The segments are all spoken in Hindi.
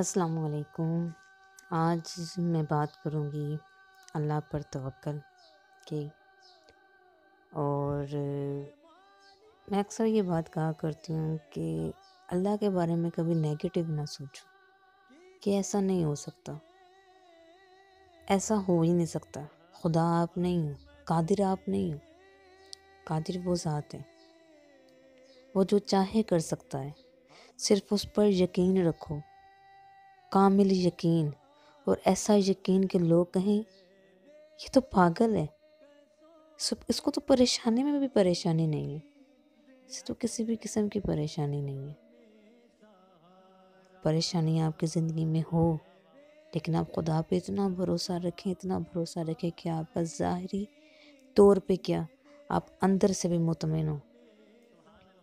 अस्सलाम वालेकुम आज मैं बात करूँगी अल्लाह पर तोल की और मैं अक्सर ये बात कहा करती हूँ कि अल्लाह के बारे में कभी नेगेटिव ना सोचो कि ऐसा नहीं हो सकता ऐसा हो ही नहीं सकता खुदा आप नहीं हो कादिर आप नहीं हो कादिर वो ज़ात है वो जो चाहे कर सकता है सिर्फ उस पर यकीन रखो कामिल यकीन और ऐसा यकीन कि लोग कहें ये तो पागल है सब इसको तो परेशानी में भी परेशानी नहीं है इसे तो किसी भी किस्म की परेशानी नहीं है परेशानी आपकी ज़िंदगी में हो लेकिन आप खुदा पे इतना भरोसा रखें इतना भरोसा रखें कि आपका ज़ाहरी तौर पे क्या आप अंदर से भी मुतमिन हो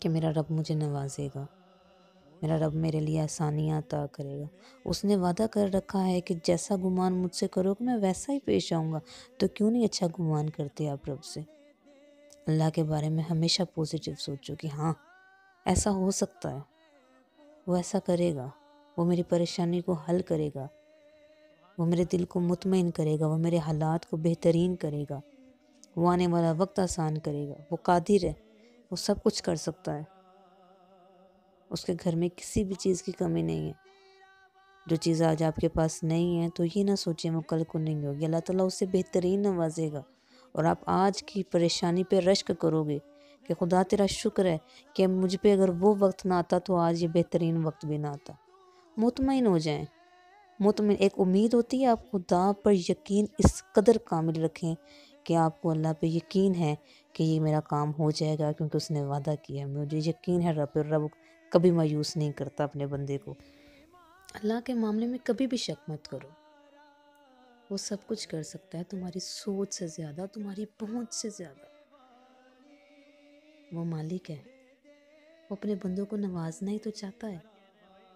कि मेरा रब मुझे नवाजेगा मेरा रब मेरे लिए आसानियाँ अता करेगा उसने वादा कर रखा है कि जैसा गुमान मुझसे करोगे मैं वैसा ही पेश आऊँगा तो क्यों नहीं अच्छा गुमान करते आप रब से अल्लाह के बारे में हमेशा पॉजिटिव सोचो कि हाँ ऐसा हो सकता है वो ऐसा करेगा वो मेरी परेशानी को हल करेगा वो मेरे दिल को मुतमिन करेगा वो मेरे हालात को बेहतरीन करेगा वो आने वाला वक्त आसान करेगा वो कादिर है वो सब कुछ कर सकता है उसके घर में किसी भी चीज़ की कमी नहीं है जो चीज़ आज आपके पास नहीं है तो ये ना सोचिए वो कल को नहीं होगी अल्लाह ताला उसे बेहतरीन नवाजेगा और आप आज की परेशानी पे रश्क करोगे कि खुदा तेरा शुक्र है कि मुझ पे अगर वो वक्त ना आता तो आज ये बेहतरीन वक्त भी ना आता मुतमिन हो जाएं मुतमिन एक उम्मीद होती है आप खुदा पर यकीन इस कदर कामिल रखें कि आपको अल्लाह पे यकीन है कि ये मेरा काम हो जाएगा क्योंकि उसने वादा किया मुझे यकीन है रब रब कभी मायूस नहीं करता अपने बंदे को अल्लाह के मामले में कभी भी शक मत करो वो सब कुछ कर सकता है तुम्हारी सोच से ज़्यादा तुम्हारी पहुंच से ज़्यादा वो मालिक है वो अपने बंदों को नवाजना ही तो चाहता है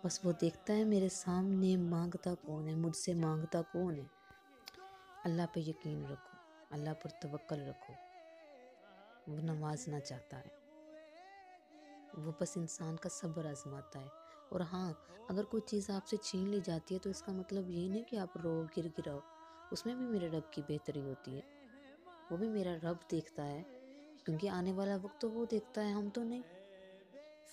बस वो देखता है मेरे सामने मांगता कौन है मुझसे मांगता कौन है अल्लाह पे यकीन रखो अल्लाह पर तवक्कल रखो वो नवाजना चाहता है वो बस इंसान का सब्र आजमाता है और हाँ अगर कोई चीज़ आपसे छीन ली जाती है तो इसका मतलब ये नहीं कि आप रो गिर गिराओ उसमें भी मेरे रब की बेहतरी होती है वो भी मेरा रब देखता है क्योंकि आने वाला वक्त तो वो देखता है हम तो नहीं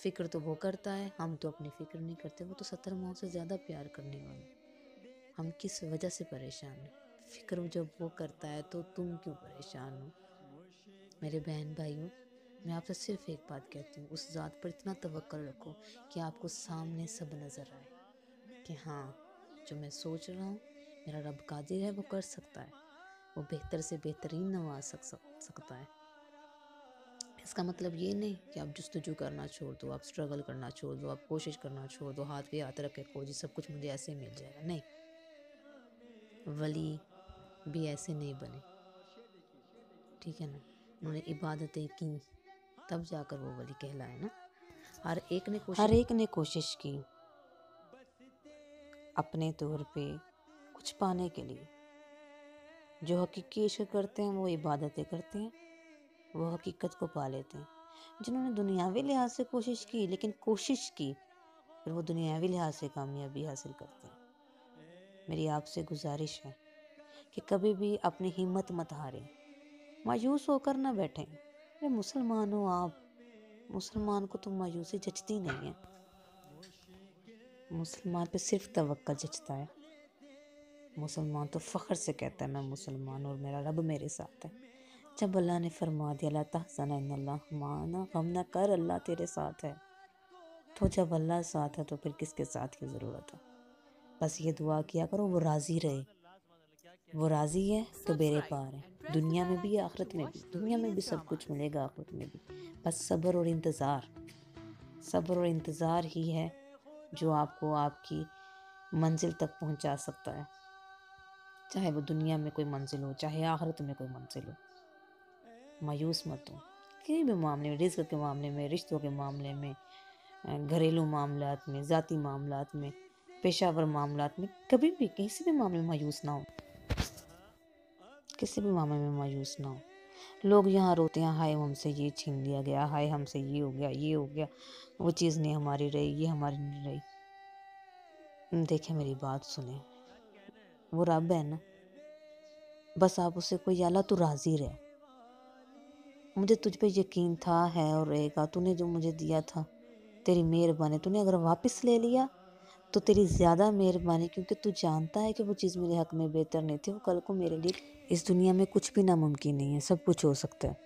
फ़िक्र तो वो करता है हम तो अपनी फ़िक्र नहीं करते वो तो सत्तर माओ से ज़्यादा प्यार करने वाले हम किस वजह से परेशान हैं फ़िक्र जब वो करता है तो तुम क्यों परेशान हो मेरे बहन भाइयों मैं आपसे सिर्फ एक बात कहती हूँ उस ज़ात पर इतना तवक्ल रखो कि आपको सामने सब नज़र आए कि हाँ जो मैं सोच रहा हूँ मेरा रब कादिर है वो कर सकता है वो बेहतर से बेहतरीन नवाज सक, सक सकता है इसका मतलब ये नहीं कि आप जस्तजू करना छोड़ दो आप स्ट्रगल करना छोड़ दो आप कोशिश करना छोड़ दो हाथ पे हाथ रख के खोजी सब कुछ मुझे ऐसे मिल जाएगा नहीं वली भी ऐसे नहीं बने ठीक है ना उन्होंने इबादतें की तब जाकर वो वली कहलाए ना हर एक ने कोशिश हर एक ने कोशिश की अपने तौर पे कुछ पाने के लिए जो हकीकी इश्क करते हैं वो इबादतें करते हैं वो हकीकत को पा लेते हैं जिन्होंने दुनियावी लिहाज से कोशिश की लेकिन कोशिश की फिर वो दुनियावी लिहाज से कामयाबी हासिल करते हैं मेरी आपसे गुजारिश है कि कभी भी अपनी हिम्मत मत हारें मायूस होकर ना बैठें अरे मुसलमान हो आप मुसलमान को तो मायूसी जचती नहीं है मुसलमान पे सिर्फ तवक्का जचता है मुसलमान तो फ़ख्र से कहता है मैं मुसलमान और मेरा रब मेरे साथ है जब अल्लाह ने फरमा दिया अल्लाह तहसन माना गम ना कर अल्लाह तेरे साथ है तो जब अल्लाह साथ है तो फिर किसके साथ की ज़रूरत है बस ये दुआ किया करो वो राज़ी रहे वो राज़ी है तो मेरे पार है दुनिया में भी आखिरत में भी दुनिया में भी सब कुछ मिलेगा आखिरत में भी बस सब्र और इंतज़ार सब्र और इंतज़ार ही है जो आपको आपकी मंजिल तक पहुंचा सकता है चाहे वो दुनिया में कोई मंजिल हो चाहे आखिरत में कोई मंजिल हो मायूस मत हो किसी भी मामले में रिस्क के मामले में रिश्तों के मामले में घरेलू मामलात में ज़ाती मामला में पेशावर मामला में कभी भी किसी भी मामले में मायूस ना हो किसी भी मामले में मायूस ना हो लोग यहाँ रोते हैं हाय हमसे ये छीन लिया गया हाय हमसे ये हो गया ये हो गया वो चीज़ नहीं हमारी रही ये हमारी नहीं रही देखें मेरी बात सुने वो रब है ना बस आप उसे कोई अला तो राज़ी रहे मुझे तुझ पे यकीन था है और रहेगा तूने जो मुझे दिया था तेरी मेहरबानी तूने अगर वापस ले लिया तो तेरी ज़्यादा मेहरबानी क्योंकि तू जानता है कि वो चीज़ मेरे हक़ में बेहतर नहीं थी वो कल को मेरे लिए इस दुनिया में कुछ भी नामुमकिन नहीं है सब कुछ हो सकता है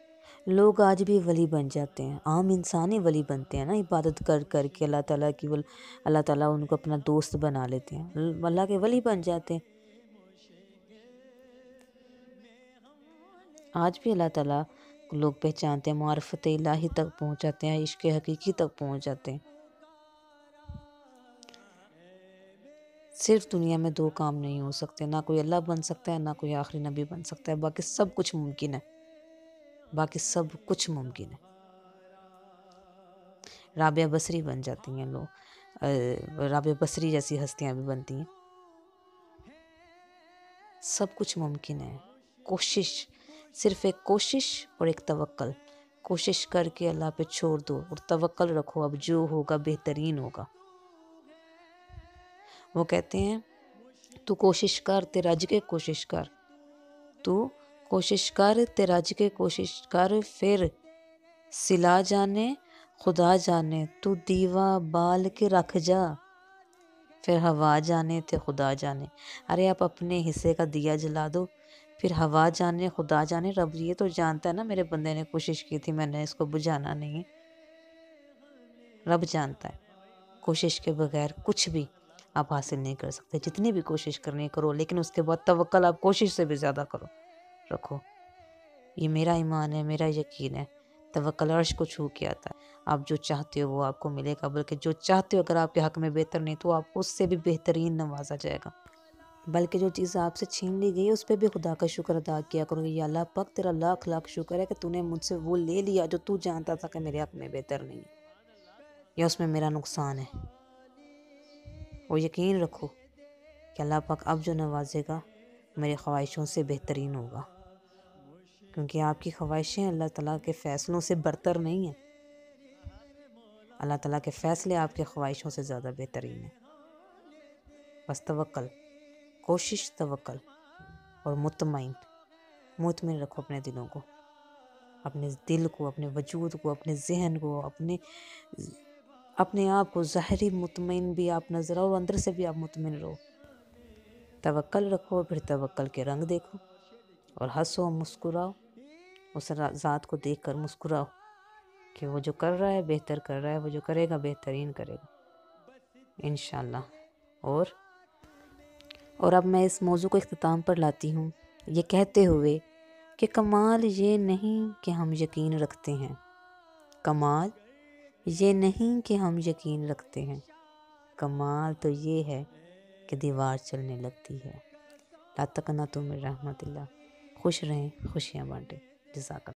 लोग आज भी वली बन जाते हैं आम इंसान ही वली बनते हैं ना इबादत कर कर के अल्लाह ताला की वल अल्लाह ताला उनको अपना दोस्त बना लेते हैं अल्लाह के वली बन जाते हैं आज भी अल्लाह ताला लोग पहचानते हैं मारफत इलाही तक पहुँच जाते हैं इश्क हकीकी तक पहुँच जाते हैं सिर्फ दुनिया में दो काम नहीं हो सकते ना कोई अल्लाह बन सकता है ना कोई आखिरी नबी बन सकता है बाकी सब कुछ मुमकिन है बाकी सब कुछ मुमकिन है राबिया बसरी बन जाती हैं लोग राबिया बसरी जैसी हस्तियां भी बनती हैं सब कुछ मुमकिन है कोशिश सिर्फ एक कोशिश और एक तवक्ल कोशिश करके अल्लाह पे छोड़ दो और तवक्ल रखो अब जो होगा बेहतरीन होगा वो कहते हैं तू कोशिश कर ते रज के कोशिश कर तू कोशिश कर ते रज के कोशिश कर फिर सिला जाने खुदा जाने तू दीवा बाल के रख जा फिर हवा जाने ते खुदा जाने अरे आप अपने हिस्से का दिया जला दो फिर हवा जाने खुदा जाने रब ये तो जानता है ना मेरे बंदे ने कोशिश की थी मैंने इसको बुझाना नहीं है रब जानता है कोशिश के बगैर कुछ भी आप हासिल नहीं कर सकते जितनी भी कोशिश करनी करो लेकिन उसके बाद तवक्ल आप कोशिश से भी ज़्यादा करो रखो ये मेरा ईमान है मेरा यकीन है तवक्ल अर्श को छू के आता है आप जो चाहते हो वो आपको मिलेगा बल्कि जो चाहते हो अगर आपके हक में बेहतर नहीं तो आपको उससे भी बेहतरीन नवाजा जाएगा बल्कि जो चीज़ आपसे छीन ली गई है उस पर भी खुदा का शुक्र अदा किया करो या अल्लाह पक तेरा लाख लाख शुक्र है कि तूने मुझसे वो ले लिया जो तू जानता था कि मेरे हक में बेहतर नहीं है या उसमें मेरा नुकसान है और यकीन रखो कि अल्लाह पाक अब जो नवाजेगा मेरी ख्वाहिशों से बेहतरीन होगा क्योंकि आपकी ख्वाहिशें अल्लाह ताला के फ़ैसलों से बरतर नहीं हैं अल्लाह ताला के फ़ैसले आपके ख्वाहिशों से ज़्यादा बेहतरीन हैं बस तवक्ल कोशिश तवक्ल और मुतमिन मुतमिन रखो अपने दिलों को अपने दिल को अपने वजूद को अपने जहन को अपने अपने आप को ज़ाहरी मुतमिन भी आप नज़र आओ अंदर से भी आप मुतमिन रहो तवक्ल रखो फिर तवक्ल के रंग देखो और हंसो मुस्कुराओ उस ज़ात को देख कर मुस्कुराओ कि वो जो कर रहा है बेहतर कर रहा है वो जो करेगा बेहतरीन करेगा इन और और अब मैं इस मौजू को अख्ताम पर लाती हूँ ये कहते हुए कि कमाल ये नहीं कि हम यकीन रखते हैं कमाल ये नहीं कि हम यकीन रखते हैं कमाल तो ये है कि दीवार चलने लगती है ला तक ना तुम रहमत खुश रहें खुशियाँ बाँटें जजाक